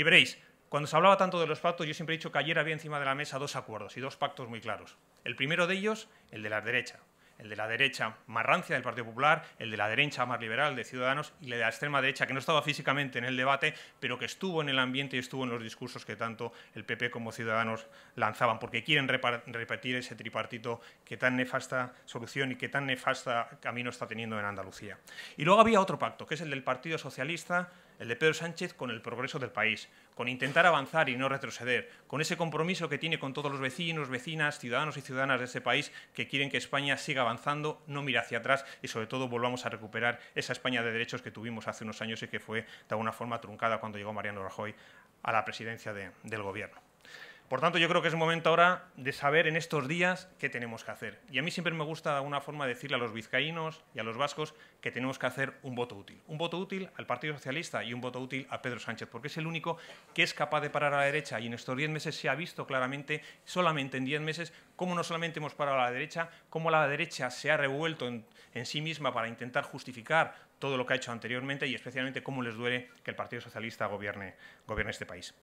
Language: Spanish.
Y veréis, cuando se hablaba tanto de los pactos, yo siempre he dicho que ayer había encima de la mesa dos acuerdos y dos pactos muy claros. El primero de ellos, el de la derecha. El de la derecha más rancia del Partido Popular, el de la derecha más liberal de Ciudadanos y el de la extrema derecha, que no estaba físicamente en el debate, pero que estuvo en el ambiente y estuvo en los discursos que tanto el PP como Ciudadanos lanzaban, porque quieren repetir ese tripartito que tan nefasta solución y que tan nefasta camino está teniendo en Andalucía. Y luego había otro pacto, que es el del Partido Socialista, el de Pedro Sánchez con el progreso del país, con intentar avanzar y no retroceder, con ese compromiso que tiene con todos los vecinos, vecinas, ciudadanos y ciudadanas de ese país que quieren que España siga avanzando, no mire hacia atrás y sobre todo volvamos a recuperar esa España de derechos que tuvimos hace unos años y que fue de alguna forma truncada cuando llegó Mariano Rajoy a la presidencia del Gobierno. Por tanto, yo creo que es momento ahora de saber en estos días qué tenemos que hacer. Y a mí siempre me gusta de alguna forma decirle a los vizcaínos y a los vascos que tenemos que hacer un voto útil. Un voto útil al Partido Socialista y un voto útil a Pedro Sánchez, porque es el único que es capaz de parar a la derecha. Y en estos diez meses se ha visto claramente, solamente en diez meses, cómo no solamente hemos parado a la derecha, cómo la derecha se ha revuelto en, sí misma para intentar justificar todo lo que ha hecho anteriormente y especialmente cómo les duele que el Partido Socialista gobierne este país.